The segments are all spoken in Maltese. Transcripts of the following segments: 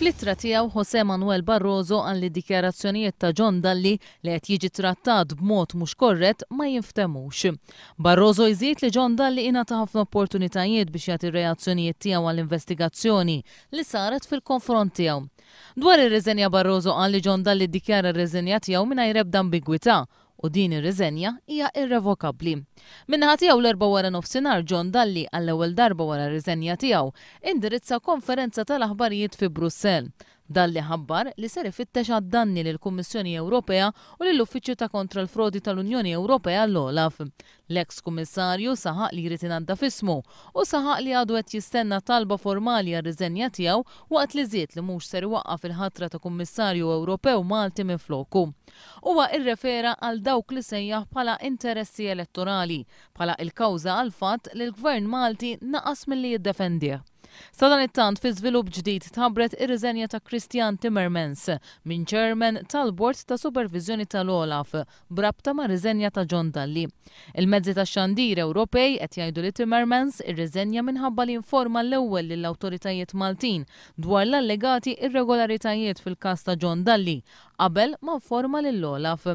Flittra tiegħu Jose Manuel Barroso għan li dikjarazzjonijiet ta' John Dalli li qed jiġi trattat b'mod mhux korrett ma jinftemux. Barroso jżid li John Dalli ta' ħafna opportunitajiet biex jagħti reazzjonijiet tiegħu għall-investigazzjoni li saret fil-konfront tiegħu. Dwar ir-reżenja Barroso għan li John Dalli ddikjara r-reżenja tiegħu mingħajr ebda ambigwità u din ir-riżenja hija irrevokabbli. Minna tiegħu l-erba wara nofsinhar John Dalli għall-ewwel darba wara riżenja tiegħu indirizza konferenza tal-aħbarijiet fi Brussell. Dan li ħabbar li ser ifittex għad-danni l kummissjoni Ewropea u lill-Uffiċċju ta' kontra l-Frodi tal-Unjoni Ewropea l-Olaf. L-eks kummissarju saħaq li jrid ingħadda fismu u saħaq li għadu qed jistenna talba formali għar-riżenja tiegħu waqt li żied li mhux ser iwaqqaf il-ħatra ta' kummissarju Ewropew Malti minn floku. Huwa irrefera għal dawk li sejjaħ bħala interessi elettorali, bħala il-kawża għal fatt li l-Gvern Malti naqas mill-li jiddefendih. Sadan it-tant fi żvilupp ġdid tħabbret ir-riżenja ta' Christian Timmermans minn chairman tal-Bord ta' Supervizjoni tal-Olaf brabta ma' riżenja ta' John Dalli. Il-mezzi ta' xandir Ewropej qed jgħidu li Timmermans ir-riżenja minħabba li informa l-ewwel lill-awtoritajiet Maltin dwar l-allegati irregolaritajiet fil-każ ta' John Dalli qabel ma' informa lill-Olaf.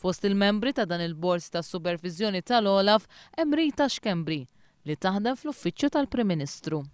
Fost il-membri ta' dan il-Bord ta' Supervizjoni tal-Olaf Emrita Xkembri li taħdem fl-uffiċċju tal-Prim Ministru.